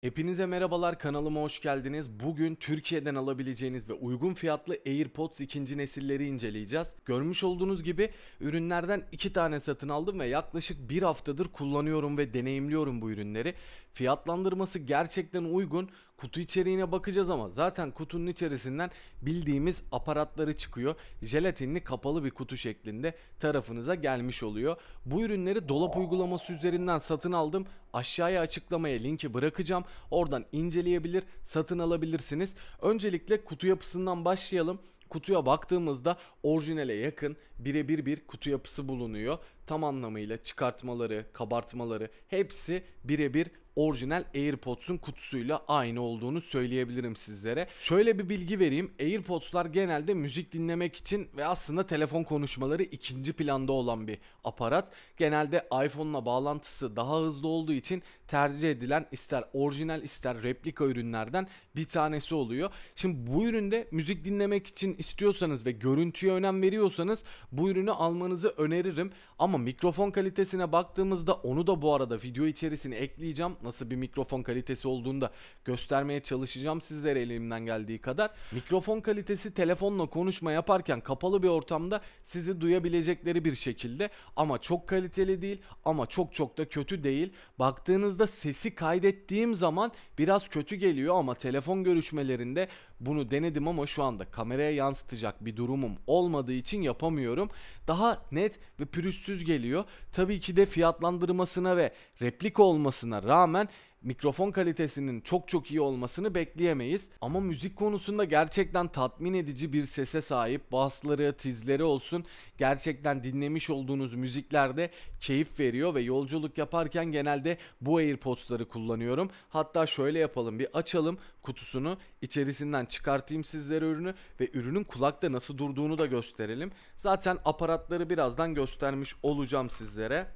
Hepinize merhabalar kanalıma hoş geldiniz. Bugün Türkiye'den alabileceğiniz ve uygun fiyatlı AirPods ikinci nesilleri inceleyeceğiz. Görmüş olduğunuz gibi ürünlerden iki tane satın aldım ve yaklaşık bir haftadır kullanıyorum ve deneyimliyorum bu ürünleri. Fiyatlandırması gerçekten uygun. Kutu içeriğine bakacağız ama zaten kutunun içerisinden bildiğimiz aparatları çıkıyor. Jelatinli kapalı bir kutu şeklinde tarafınıza gelmiş oluyor. Bu ürünleri dolap uygulaması üzerinden satın aldım. Aşağıya açıklamaya linki bırakacağım. Oradan inceleyebilir, satın alabilirsiniz. Öncelikle kutu yapısından başlayalım kutuya baktığımızda orijinale yakın birebir bir kutu yapısı bulunuyor. Tam anlamıyla çıkartmaları, kabartmaları hepsi birebir orijinal AirPods'un kutusuyla aynı olduğunu söyleyebilirim sizlere. Şöyle bir bilgi vereyim. AirPods'lar genelde müzik dinlemek için ve aslında telefon konuşmaları ikinci planda olan bir aparat. Genelde iPhone'la bağlantısı daha hızlı olduğu için tercih edilen ister orijinal ister replika ürünlerden bir tanesi oluyor. Şimdi bu üründe müzik dinlemek için istiyorsanız ve görüntüye önem veriyorsanız bu ürünü almanızı öneririm. Ama mikrofon kalitesine baktığımızda onu da bu arada video içerisine ekleyeceğim nasıl bir mikrofon kalitesi olduğunu da göstermeye çalışacağım sizlere elimden geldiği kadar. Mikrofon kalitesi telefonla konuşma yaparken kapalı bir ortamda sizi duyabilecekleri bir şekilde ama çok kaliteli değil ama çok çok da kötü değil. Baktığınızda sesi kaydettiğim zaman biraz kötü geliyor ama telefon görüşmelerinde bunu denedim ama şu anda kameraya yansıtacak bir durumum olmadığı için yapamıyorum. Daha net ve pürüzsüz geliyor. Tabii ki de fiyatlandırmasına ve replik olmasına rağmen mikrofon kalitesinin çok çok iyi olmasını bekleyemeyiz ama müzik konusunda gerçekten tatmin edici bir sese sahip. Basları, tizleri olsun gerçekten dinlemiş olduğunuz müziklerde keyif veriyor ve yolculuk yaparken genelde bu AirPods'ları kullanıyorum. Hatta şöyle yapalım bir açalım kutusunu içerisinden çıkartayım sizlere ürünü ve ürünün kulakta nasıl durduğunu da gösterelim. Zaten aparatları birazdan göstermiş olacağım sizlere.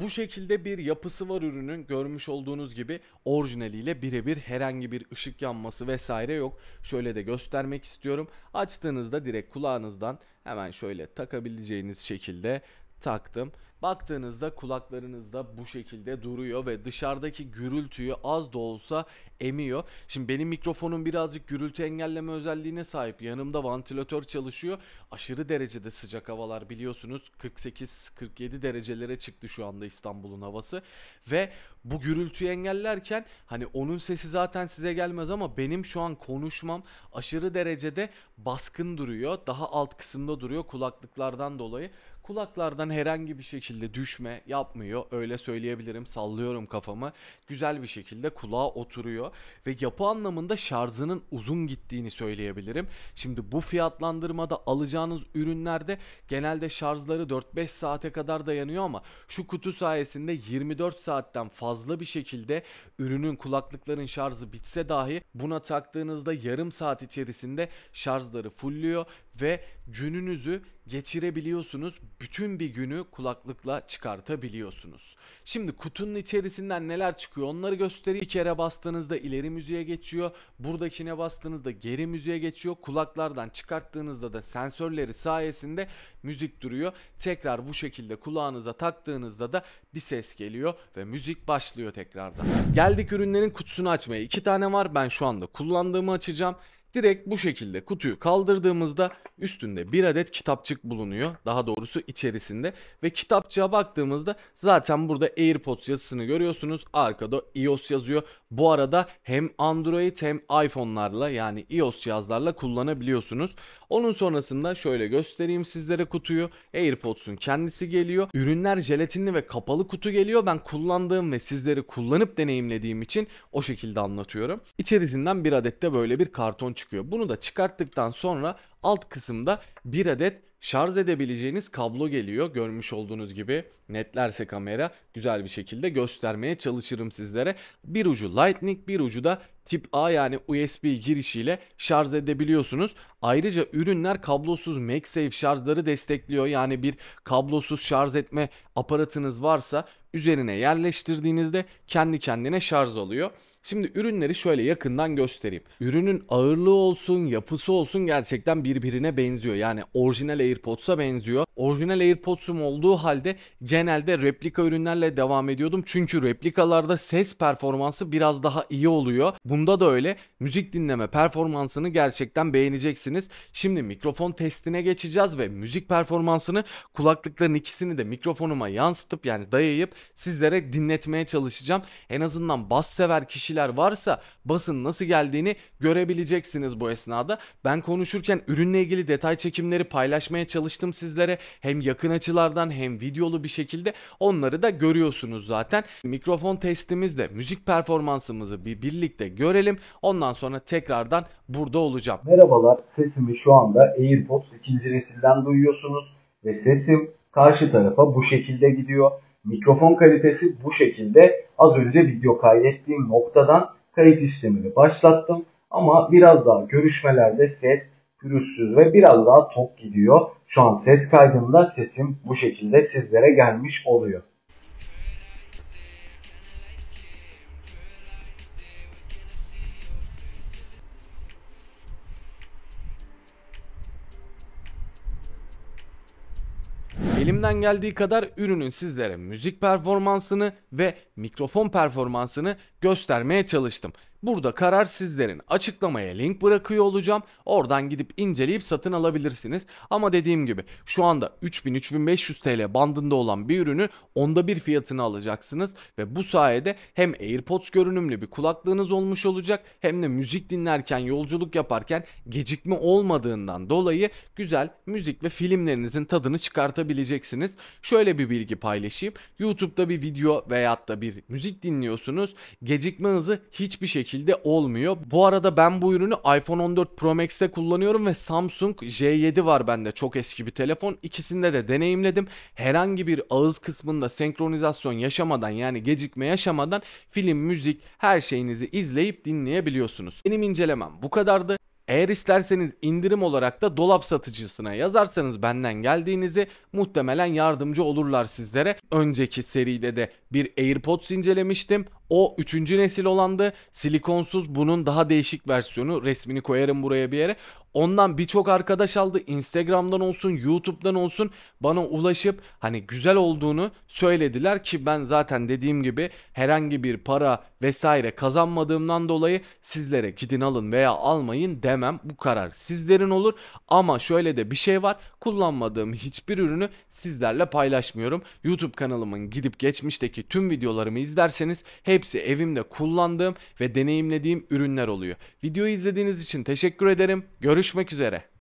Bu şekilde bir yapısı var ürünün görmüş olduğunuz gibi orijinaliyle birebir herhangi bir ışık yanması vesaire yok. Şöyle de göstermek istiyorum. Açtığınızda direkt kulağınızdan hemen şöyle takabileceğiniz şekilde taktım. Baktığınızda kulaklarınızda bu şekilde duruyor ve dışarıdaki gürültüyü az da olsa emiyor. Şimdi benim mikrofonum birazcık gürültü engelleme özelliğine sahip. Yanımda vantilatör çalışıyor. Aşırı derecede sıcak havalar biliyorsunuz. 48-47 derecelere çıktı şu anda İstanbul'un havası. Ve bu gürültüyü engellerken hani onun sesi zaten size gelmez ama benim şu an konuşmam aşırı derecede baskın duruyor. Daha alt kısımda duruyor kulaklıklardan dolayı. Kulaklardan herhangi bir şekilde düşme yapmıyor. Öyle söyleyebilirim. Sallıyorum kafamı. Güzel bir şekilde kulağa oturuyor ve yapı anlamında şarjının uzun gittiğini söyleyebilirim. Şimdi bu fiyatlandırmada alacağınız ürünlerde genelde şarjları 4-5 saate kadar dayanıyor ama şu kutu sayesinde 24 saatten fazla bir şekilde ürünün kulaklıkların şarjı bitse dahi buna taktığınızda yarım saat içerisinde şarjları fullüyor ve gününüzü geçirebiliyorsunuz. Bütün bir günü kulaklıkla çıkartabiliyorsunuz. Şimdi kutunun içerisinden neler çıkıyor onları göstereyim. Bir kere bastığınızda ileri müziğe geçiyor. Buradakine bastığınızda geri müziğe geçiyor. Kulaklardan çıkarttığınızda da sensörleri sayesinde müzik duruyor. Tekrar bu şekilde kulağınıza taktığınızda da bir ses geliyor ve müzik başlıyor tekrardan. Geldik ürünlerin kutusunu açmaya. İki tane var. Ben şu anda kullandığımı açacağım. Direkt bu şekilde kutuyu kaldırdığımızda üstünde bir adet kitapçık bulunuyor. Daha doğrusu içerisinde ve kitapçığa baktığımızda zaten burada AirPods yazısını görüyorsunuz. Arkada iOS yazıyor. Bu arada hem Android hem iPhone'larla yani iOS cihazlarla kullanabiliyorsunuz. Onun sonrasında şöyle göstereyim sizlere kutuyu. AirPods'un kendisi geliyor. Ürünler jelatinli ve kapalı kutu geliyor. Ben kullandığım ve sizleri kullanıp deneyimlediğim için o şekilde anlatıyorum. İçerisinden bir adet de böyle bir karton çıkıyor çıkıyor. Bunu da çıkarttıktan sonra alt kısımda bir adet şarj edebileceğiniz kablo geliyor. Görmüş olduğunuz gibi netlerse kamera güzel bir şekilde göstermeye çalışırım sizlere. Bir ucu Lightning bir ucu da tip A yani USB girişiyle şarj edebiliyorsunuz. Ayrıca ürünler kablosuz MagSafe şarjları destekliyor. Yani bir kablosuz şarj etme aparatınız varsa üzerine yerleştirdiğinizde kendi kendine şarj oluyor. Şimdi ürünleri şöyle yakından göstereyim. Ürünün ağırlığı olsun, yapısı olsun gerçekten birbirine benziyor. Yani orijinal AirPods'a benziyor. Orijinal AirPods'um olduğu halde genelde replika ürünlerle devam ediyordum. Çünkü replikalarda ses performansı biraz daha iyi oluyor. Bu Bunda da öyle. Müzik dinleme performansını gerçekten beğeneceksiniz. Şimdi mikrofon testine geçeceğiz ve müzik performansını kulaklıkların ikisini de mikrofonuma yansıtıp yani dayayıp sizlere dinletmeye çalışacağım. En azından bas sever kişiler varsa basın nasıl geldiğini görebileceksiniz bu esnada. Ben konuşurken ürünle ilgili detay çekimleri paylaşmaya çalıştım sizlere. Hem yakın açılardan hem videolu bir şekilde onları da görüyorsunuz zaten. Mikrofon testimizde müzik performansımızı bir birlikte görüyorsunuz görelim. Ondan sonra tekrardan burada olacağım. Merhabalar sesimi şu anda AirPods 2. nesilden duyuyorsunuz ve sesim karşı tarafa bu şekilde gidiyor. Mikrofon kalitesi bu şekilde. Az önce video kaydettiğim noktadan kayıt işlemini başlattım. Ama biraz daha görüşmelerde ses pürüzsüz ve biraz daha top gidiyor. Şu an ses kaydında sesim bu şekilde sizlere gelmiş oluyor. Elimden geldiği kadar ürünün sizlere müzik performansını ve mikrofon performansını göstermeye çalıştım. Burada karar sizlerin. Açıklamaya link bırakıyor olacağım. Oradan gidip inceleyip satın alabilirsiniz. Ama dediğim gibi şu anda 3000-3500 TL bandında olan bir ürünü onda bir fiyatını alacaksınız. Ve bu sayede hem AirPods görünümlü bir kulaklığınız olmuş olacak hem de müzik dinlerken yolculuk yaparken gecikme olmadığından dolayı güzel müzik ve filmlerinizin tadını çıkartabileceksiniz. Şöyle bir bilgi paylaşayım. YouTube'da bir video veyahut da bir müzik dinliyorsunuz. Gecikme hızı hiçbir şekilde şekilde olmuyor. Bu arada ben bu ürünü iPhone 14 Pro Max'te kullanıyorum ve Samsung J7 var bende çok eski bir telefon. İkisinde de deneyimledim. Herhangi bir ağız kısmında senkronizasyon yaşamadan yani gecikme yaşamadan film, müzik her şeyinizi izleyip dinleyebiliyorsunuz. Benim incelemem bu kadardı. Eğer isterseniz indirim olarak da dolap satıcısına yazarsanız benden geldiğinizi muhtemelen yardımcı olurlar sizlere. Önceki seride de bir AirPods incelemiştim. O 3. nesil olandı. Silikonsuz bunun daha değişik versiyonu. Resmini koyarım buraya bir yere. Ondan birçok arkadaş aldı. Instagram'dan olsun, YouTube'dan olsun bana ulaşıp hani güzel olduğunu söylediler ki ben zaten dediğim gibi herhangi bir para vesaire kazanmadığımdan dolayı sizlere gidin alın veya almayın demem veremem. Bu karar sizlerin olur. Ama şöyle de bir şey var. Kullanmadığım hiçbir ürünü sizlerle paylaşmıyorum. YouTube kanalımın gidip geçmişteki tüm videolarımı izlerseniz hepsi evimde kullandığım ve deneyimlediğim ürünler oluyor. Videoyu izlediğiniz için teşekkür ederim. Görüşmek üzere.